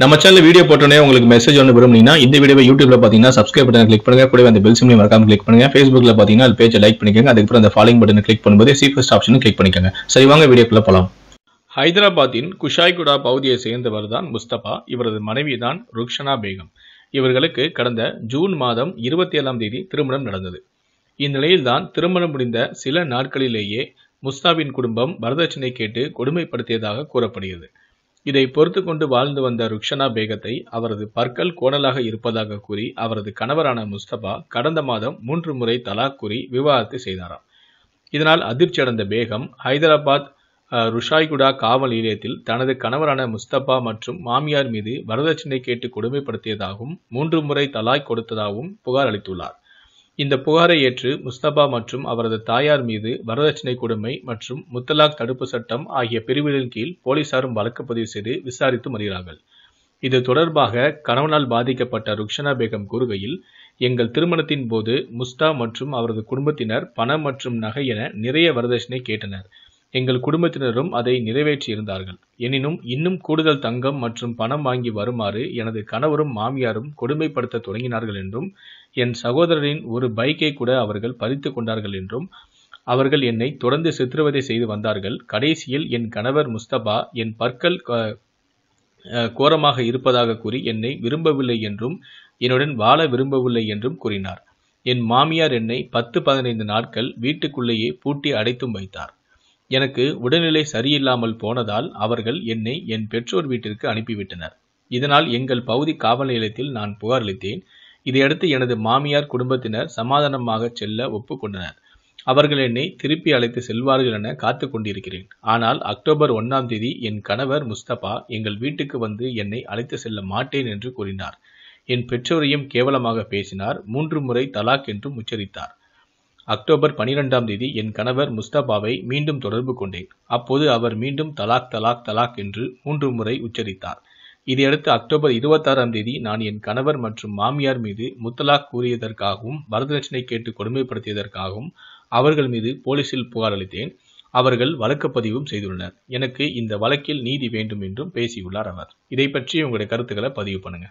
நம்ம channel video போட்டோன்னே உங்களுக்கு மெசேஜ் ஒன்று விரும்புனீங்கன்னா இந்த வீடியோ யூடியூப்ல பார்த்தீங்கன்னா சப்ஸ்கிரைப் பட்டன் கிளிக் பண்ணுங்க கூட அந்த பெல் சிம்லையும் மறக்காம கிளிக் பண்ணுங்க ஃபேஸ்புக்ல பார்த்தீங்கன்னா அது பேஜை லைக் பண்ணிக்கோங்க அதுக்கப்புறம் அந்த ஃபாலோயிங் பட்டன் கிளிக் பண்ணும்போது சீஃபஸ்ட் ஆப்ஷனும் கிளிக் பண்ணிக்கோங்க சரி வாங்க வீடியோக்குள்ள போகலாம் ஹைதராபாத்தின் குஷாய்குடா பகுதியை சேர்ந்தவர் தான் முஸ்தபா இவரது மனைவி தான் ருக்ஷனா பேகம் இவர்களுக்கு கடந்த ஜூன் மாதம் இருபத்தி ஏழாம் தேதி திருமணம் நடந்தது இந்நிலையில் தான் திருமணம் முடிந்த சில நாட்களிலேயே முஸ்தாவின் குடும்பம் வரதட்சணை கேட்டு கொடுமைப்படுத்தியதாக கூறப்படுகிறது இதை பொறுத்து கொண்டு வாழ்ந்து வந்த ருக்ஷனா பேகத்தை அவரது பற்கள் கோணலாக இருப்பதாக கூறி அவரது கணவரான முஸ்தபா கடந்த மாதம் மூன்று முறை தலாக் கூறி விவாகரத்து செய்தாராம் இதனால் அதிர்ச்சி அடைந்த பேகம் ஹைதராபாத் ருஷாய்குடா காவல் நிலையத்தில் தனது கணவரான முஸ்தபா மற்றும் மாமியார் மீது வரதட்சணை கேட்டு கொடுமைப்படுத்தியதாகவும் மூன்று முறை தலாய் கொடுத்ததாகவும் புகார் அளித்துள்ளார் இந்த புகாரை ஏற்று முஸ்தபா மற்றும் அவரது தாயார் மீது வரதட்சணை கொடுமை மற்றும் முத்தலாக் தடுப்பு சட்டம் ஆகிய பிரிவுகளின் கீழ் போலீசாரும் வழக்கு பதிவு செய்து விசாரித்து வருகிறார்கள் இது தொடர்பாக கணவனால் பாதிக்கப்பட்ட ருக்ஷனா பேகம் கூறுகையில் எங்கள் திருமணத்தின் போது முஸ்தா மற்றும் அவரது குடும்பத்தினர் பணம் மற்றும் நகை என நிறைய வரதட்சணை கேட்டனர் எங்கள் குடும்பத்தினரும் அதை நிறைவேற்றியிருந்தார்கள். எனினும் இன்னும் கூடுதல் தங்கம் மற்றும் பணம் வாங்கி வருமாறு எனது கணவரும் மாமியாரும் கொடுமைப்படுத்தத் தொடங்கினார்கள் என்றும், என் சகோதரரின் ஒரு பைக்கை கூட அவர்கள் பறித்துக் கொண்டார்கள் என்றும், அவர்கள் என்னை தொடர்ந்து சித்திரவதை செய்து வந்தார்கள். கடைசியில் என் கணவர் முஸ்தபா, என் பற்கள் கோரமாக இருப்பதாகக் கூறி என்னை விரும்பவில்லை என்றும், என்னுடன் வாழ விரும்பவில்லை என்றும் கூறினார். என் மாமியார் என்னை பத்து பதினைந்து நாட்கள் வீட்டுக்குள்ளேயே பூட்டி அடைத்தும் வைத்தார். எனக்கு உடல்நிலை சரியில்லாமல் போனதால் அவர்கள் என்னை என் பெற்றோர் வீட்டிற்கு அனுப்பிவிட்டனர் இதனால் எங்கள் பகுதி காவல் நிலையத்தில் நான் புகாரளித்தேன் இதையடுத்து எனது மாமியார் குடும்பத்தினர் சமாதானமாக செல்ல ஒப்புக்கொண்டனர் அவர்கள் என்னை திருப்பி அழைத்து செல்வார்கள் என காத்து கொண்டிருக்கிறேன் ஆனால் அக்டோபர் ஒன்றாம் தேதி என் கணவர் முஸ்தபா எங்கள் வீட்டுக்கு வந்து என்னை அழைத்து செல்ல மாட்டேன் என்று கூறினார் என் பெற்றோரையும் கேவலமாக பேசினார் மூன்று முறை தலாக் என்றும் உச்சரித்தார் அக்டோபர் பனிரெண்டாம் தேதி என் கணவர் முஸ்தபாவை மீண்டும் தொடர்பு கொண்டேன் அப்போது அவர் மீண்டும் தலாக் தலாக் தலாக் என்று மூன்று முறை உச்சரித்தார் இதையடுத்து அக்டோபர் இருபத்தாறாம் தேதி நான் என் கணவர் மற்றும் மாமியார் மீது முத்தலாக் கூறியதற்காகவும் வரதட்சணை கேட்டு கொடுமைப்படுத்தியதற்காகவும் அவர்கள் மீது போலீசில் புகார் அளித்தேன் அவர்கள் வழக்கு பதிவும் செய்துள்ளனர் எனக்கு இந்த வழக்கில் நீதி வேண்டும் என்றும் பேசியுள்ளார் அவர் இதை பற்றி உங்களுடைய கருத்துக்களை பதிவு பண்ணுங்க